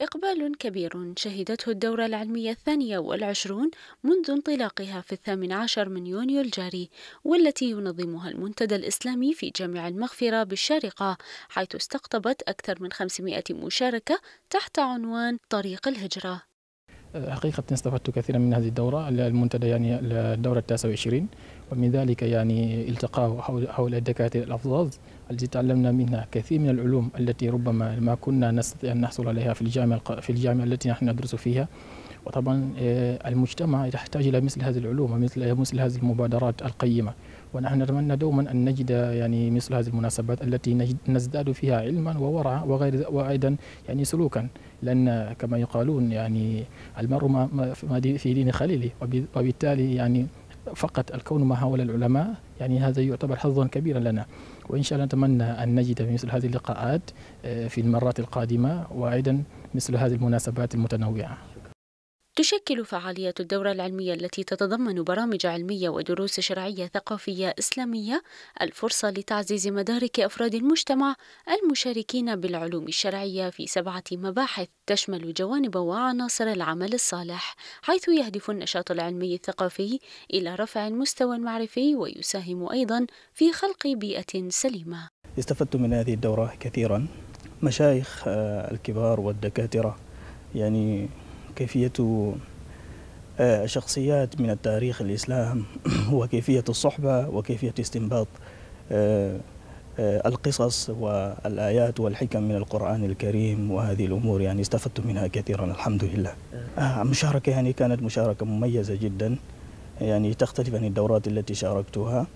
إقبال كبير شهدته الدورة العلمية الثانية والعشرون منذ انطلاقها في الثامن عشر من يونيو الجاري والتي ينظمها المنتدى الإسلامي في جامع المغفرة بالشارقة حيث استقطبت أكثر من 500 مشاركة تحت عنوان طريق الهجرة حقيقة استفدت كثيرا من هذه الدورة المنتدى يعني الدورة التاسعة والعشرين ومن ذلك يعني التقاء حول الدكاترة الأفضل التي تعلمنا منها كثير من العلوم التي ربما ما كنا نستطيع أن نحصل عليها في الجامعة في الجامعة التي نحن ندرس فيها وطبعا آه، المجتمع يحتاج إلى مثل هذه العلوم ومثل مثل هذه المبادرات القيمة ونحن نتمنى دوما أن نجد يعني مثل هذه المناسبات التي نزداد فيها علما وورعا وغير وأيضا يعني سلوكا لأن كما يقالون يعني المرء ما في دين خليله وبالتالي يعني فقط الكون مع هؤلاء العلماء يعني هذا يعتبر حظا كبيرا لنا وإن شاء الله نتمنى أن نجد مثل هذه اللقاءات آه، في المرات القادمة وأيضا مثل هذه المناسبات المتنوعة تشكل فعالية الدورة العلمية التي تتضمن برامج علمية ودروس شرعية ثقافية إسلامية الفرصة لتعزيز مدارك أفراد المجتمع المشاركين بالعلوم الشرعية في سبعة مباحث تشمل جوانب وعناصر العمل الصالح، حيث يهدف النشاط العلمي الثقافي إلى رفع المستوى المعرفي ويساهم أيضا في خلق بيئة سليمة. استفدت من هذه الدورة كثيرا، مشايخ آه، الكبار والدكاترة يعني كيفية آه، شخصيات من التاريخ الإسلام وكيفية الصحبة وكيفية استنباط آه، آه، القصص والآيات والحكم من القرآن الكريم وهذه الأمور يعني استفدت منها كثيرا الحمد لله مشاركة يعني كانت مشاركة مميزة جدا يعني تختلف عن الدورات التي شاركتها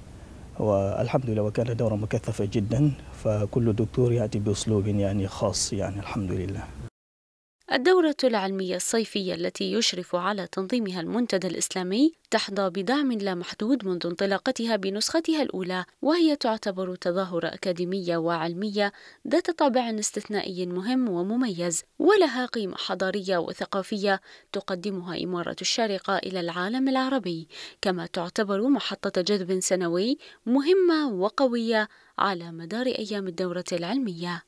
والحمد لله وكانت دورة مكثفة جدا فكل دكتور يأتي بأسلوب يعني خاص يعني الحمد لله الدورة العلمية الصيفية التي يشرف على تنظيمها المنتدى الإسلامي تحظى بدعم لا محدود منذ انطلاقتها بنسختها الأولى وهي تعتبر تظاهرة أكاديمية وعلمية ذات طابع استثنائي مهم ومميز ولها قيمة حضارية وثقافية تقدمها إمارة الشارقة إلى العالم العربي كما تعتبر محطة جذب سنوي مهمة وقوية على مدار أيام الدورة العلمية